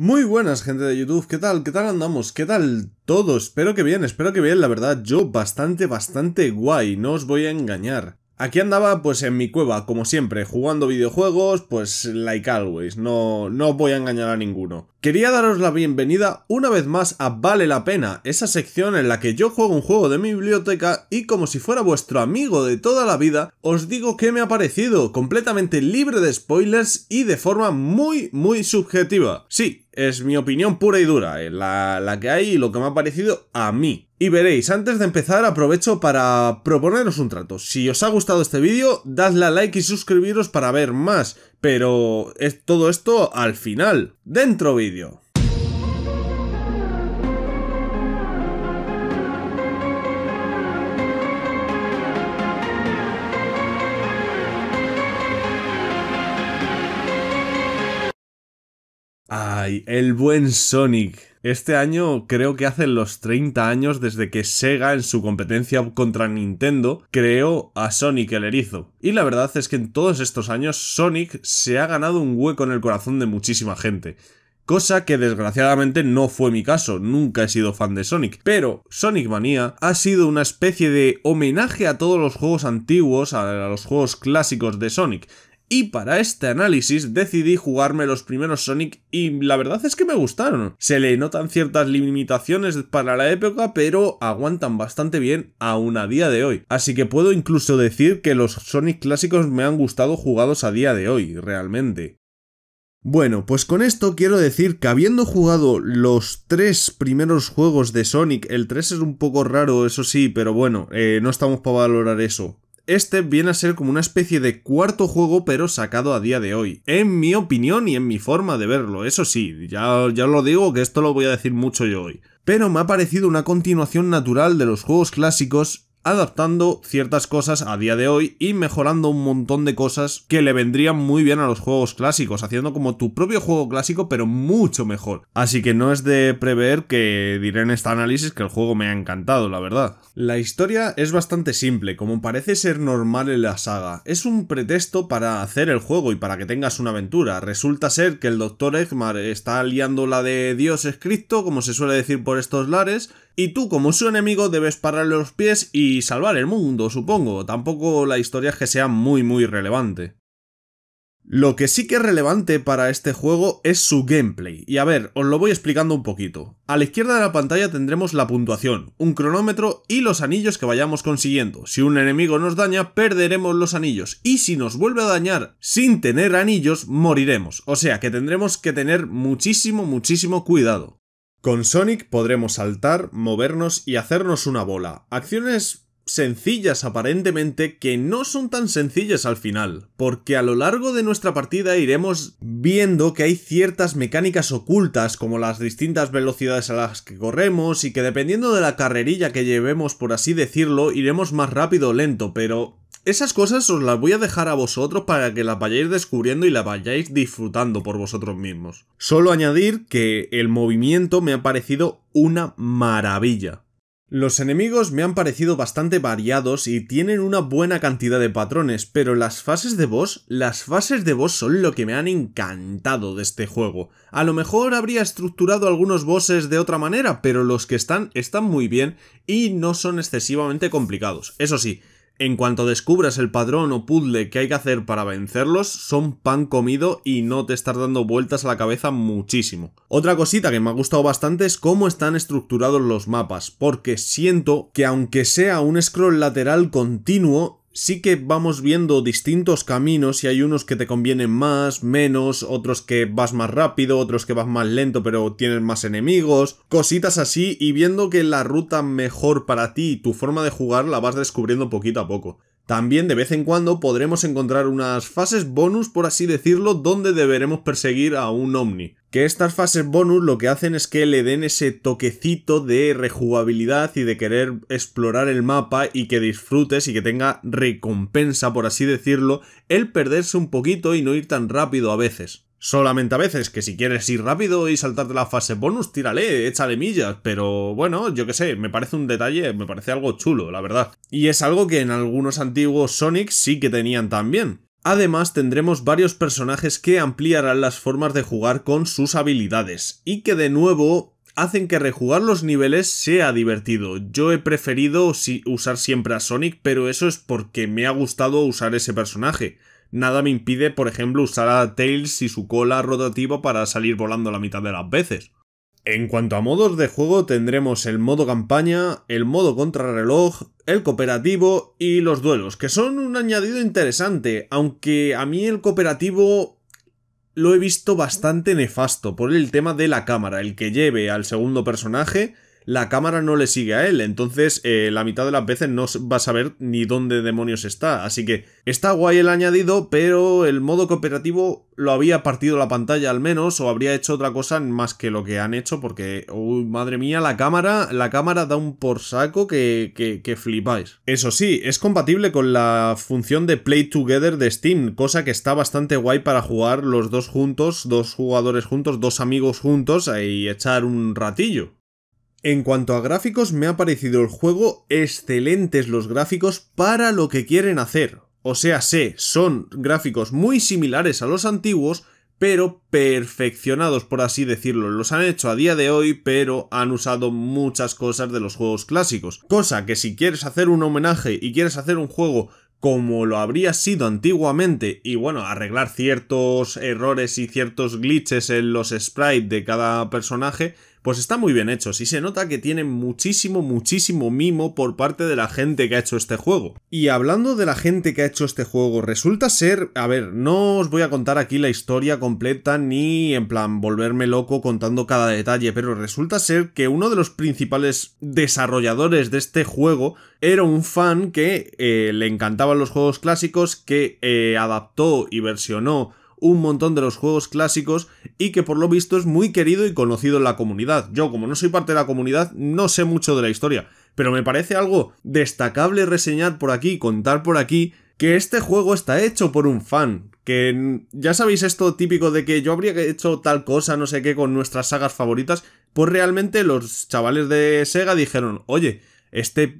Muy buenas gente de YouTube, ¿qué tal? ¿Qué tal andamos? ¿Qué tal todo? Espero que bien, espero que bien, la verdad, yo bastante, bastante guay, no os voy a engañar. Aquí andaba pues en mi cueva, como siempre, jugando videojuegos, pues like always, no, no voy a engañar a ninguno. Quería daros la bienvenida una vez más a Vale la Pena, esa sección en la que yo juego un juego de mi biblioteca y como si fuera vuestro amigo de toda la vida, os digo qué me ha parecido, completamente libre de spoilers y de forma muy, muy subjetiva. Sí, es mi opinión pura y dura, eh, la, la que hay y lo que me ha parecido a mí. Y veréis, antes de empezar aprovecho para proponeros un trato. Si os ha gustado este vídeo, dadle a like y suscribiros para ver más. Pero es todo esto al final, dentro vídeo. el buen Sonic. Este año creo que hacen los 30 años desde que Sega en su competencia contra Nintendo creó a Sonic el Erizo. Y la verdad es que en todos estos años Sonic se ha ganado un hueco en el corazón de muchísima gente. Cosa que desgraciadamente no fue mi caso, nunca he sido fan de Sonic. Pero Sonic Mania ha sido una especie de homenaje a todos los juegos antiguos, a los juegos clásicos de Sonic. Y para este análisis decidí jugarme los primeros Sonic y la verdad es que me gustaron. Se le notan ciertas limitaciones para la época, pero aguantan bastante bien aún a día de hoy. Así que puedo incluso decir que los Sonic clásicos me han gustado jugados a día de hoy, realmente. Bueno, pues con esto quiero decir que habiendo jugado los tres primeros juegos de Sonic, el 3 es un poco raro, eso sí, pero bueno, eh, no estamos para valorar eso este viene a ser como una especie de cuarto juego pero sacado a día de hoy. En mi opinión y en mi forma de verlo, eso sí, ya, ya lo digo que esto lo voy a decir mucho yo hoy. Pero me ha parecido una continuación natural de los juegos clásicos adaptando ciertas cosas a día de hoy y mejorando un montón de cosas que le vendrían muy bien a los juegos clásicos, haciendo como tu propio juego clásico pero mucho mejor. Así que no es de prever que diré en este análisis que el juego me ha encantado, la verdad. La historia es bastante simple, como parece ser normal en la saga. Es un pretexto para hacer el juego y para que tengas una aventura. Resulta ser que el Dr. Egmar está liando la de Dios escrito, como se suele decir por estos lares, y tú como su enemigo debes parar los pies y salvar el mundo, supongo. Tampoco la historia es que sea muy muy relevante. Lo que sí que es relevante para este juego es su gameplay, y a ver, os lo voy explicando un poquito. A la izquierda de la pantalla tendremos la puntuación, un cronómetro y los anillos que vayamos consiguiendo. Si un enemigo nos daña, perderemos los anillos, y si nos vuelve a dañar sin tener anillos, moriremos. O sea que tendremos que tener muchísimo, muchísimo cuidado. Con Sonic podremos saltar, movernos y hacernos una bola. Acciones sencillas aparentemente que no son tan sencillas al final, porque a lo largo de nuestra partida iremos viendo que hay ciertas mecánicas ocultas como las distintas velocidades a las que corremos y que dependiendo de la carrerilla que llevemos por así decirlo iremos más rápido o lento, pero esas cosas os las voy a dejar a vosotros para que las vayáis descubriendo y las vayáis disfrutando por vosotros mismos. Solo añadir que el movimiento me ha parecido una maravilla. Los enemigos me han parecido bastante variados y tienen una buena cantidad de patrones, pero las fases de boss, las fases de boss son lo que me han encantado de este juego. A lo mejor habría estructurado algunos bosses de otra manera, pero los que están están muy bien y no son excesivamente complicados. Eso sí, en cuanto descubras el padrón o puzzle que hay que hacer para vencerlos, son pan comido y no te estás dando vueltas a la cabeza muchísimo. Otra cosita que me ha gustado bastante es cómo están estructurados los mapas, porque siento que aunque sea un scroll lateral continuo, sí que vamos viendo distintos caminos y hay unos que te convienen más, menos, otros que vas más rápido, otros que vas más lento pero tienes más enemigos, cositas así y viendo que la ruta mejor para ti y tu forma de jugar la vas descubriendo poquito a poco. También de vez en cuando podremos encontrar unas fases bonus, por así decirlo, donde deberemos perseguir a un Omni. Que estas fases bonus lo que hacen es que le den ese toquecito de rejugabilidad y de querer explorar el mapa y que disfrutes y que tenga recompensa, por así decirlo, el perderse un poquito y no ir tan rápido a veces. Solamente a veces, que si quieres ir rápido y saltarte la fase bonus, tírale, échale millas, pero bueno, yo qué sé, me parece un detalle, me parece algo chulo, la verdad. Y es algo que en algunos antiguos Sonic sí que tenían también. Además tendremos varios personajes que ampliarán las formas de jugar con sus habilidades y que de nuevo hacen que rejugar los niveles sea divertido. Yo he preferido usar siempre a Sonic, pero eso es porque me ha gustado usar ese personaje. Nada me impide, por ejemplo, usar a Tails y su cola rotativa para salir volando la mitad de las veces. En cuanto a modos de juego tendremos el modo campaña, el modo contrarreloj, el cooperativo y los duelos, que son un añadido interesante, aunque a mí el cooperativo lo he visto bastante nefasto por el tema de la cámara, el que lleve al segundo personaje la cámara no le sigue a él. Entonces, eh, la mitad de las veces no va a saber ni dónde demonios está. Así que está guay el añadido, pero el modo cooperativo lo había partido la pantalla al menos, o habría hecho otra cosa más que lo que han hecho, porque, uy, madre mía, la cámara, la cámara da un por saco que, que flipáis. Eso sí, es compatible con la función de Play Together de Steam, cosa que está bastante guay para jugar los dos juntos, dos jugadores juntos, dos amigos juntos eh, y echar un ratillo. En cuanto a gráficos, me ha parecido el juego excelentes los gráficos para lo que quieren hacer. O sea, sé, son gráficos muy similares a los antiguos, pero perfeccionados, por así decirlo. Los han hecho a día de hoy, pero han usado muchas cosas de los juegos clásicos. Cosa que si quieres hacer un homenaje y quieres hacer un juego como lo habría sido antiguamente y bueno, arreglar ciertos errores y ciertos glitches en los sprites de cada personaje, pues está muy bien hecho. y se nota que tiene muchísimo, muchísimo mimo por parte de la gente que ha hecho este juego. Y hablando de la gente que ha hecho este juego, resulta ser, a ver, no os voy a contar aquí la historia completa ni en plan volverme loco contando cada detalle, pero resulta ser que uno de los principales desarrolladores de este juego era un fan que eh, le encantaban los juegos clásicos, que eh, adaptó y versionó un montón de los juegos clásicos y que por lo visto es muy querido y conocido en la comunidad. Yo, como no soy parte de la comunidad, no sé mucho de la historia, pero me parece algo destacable reseñar por aquí, contar por aquí, que este juego está hecho por un fan. Que ya sabéis esto típico de que yo habría hecho tal cosa, no sé qué, con nuestras sagas favoritas. Pues realmente los chavales de Sega dijeron, oye, este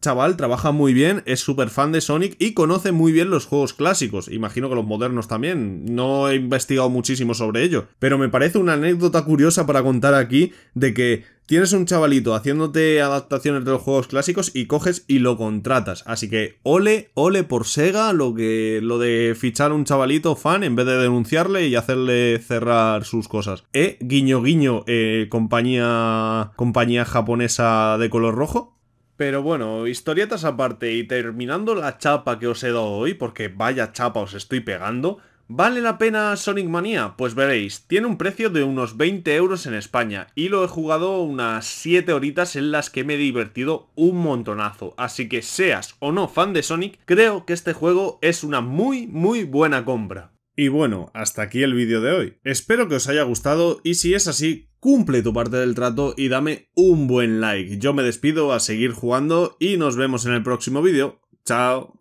chaval trabaja muy bien, es súper fan de Sonic y conoce muy bien los juegos clásicos. Imagino que los modernos también. No he investigado muchísimo sobre ello. Pero me parece una anécdota curiosa para contar aquí de que tienes un chavalito haciéndote adaptaciones de los juegos clásicos y coges y lo contratas. Así que ole, ole por Sega lo, que, lo de fichar a un chavalito fan en vez de denunciarle y hacerle cerrar sus cosas. Eh, guiño guiño, eh, compañía, compañía japonesa de color rojo. Pero bueno, historietas aparte y terminando la chapa que os he dado hoy, porque vaya chapa os estoy pegando, ¿vale la pena Sonic Mania? Pues veréis, tiene un precio de unos 20 euros en España y lo he jugado unas 7 horitas en las que me he divertido un montonazo, así que seas o no fan de Sonic, creo que este juego es una muy muy buena compra. Y bueno, hasta aquí el vídeo de hoy. Espero que os haya gustado y si es así, cumple tu parte del trato y dame un buen like. Yo me despido a seguir jugando y nos vemos en el próximo vídeo. ¡Chao!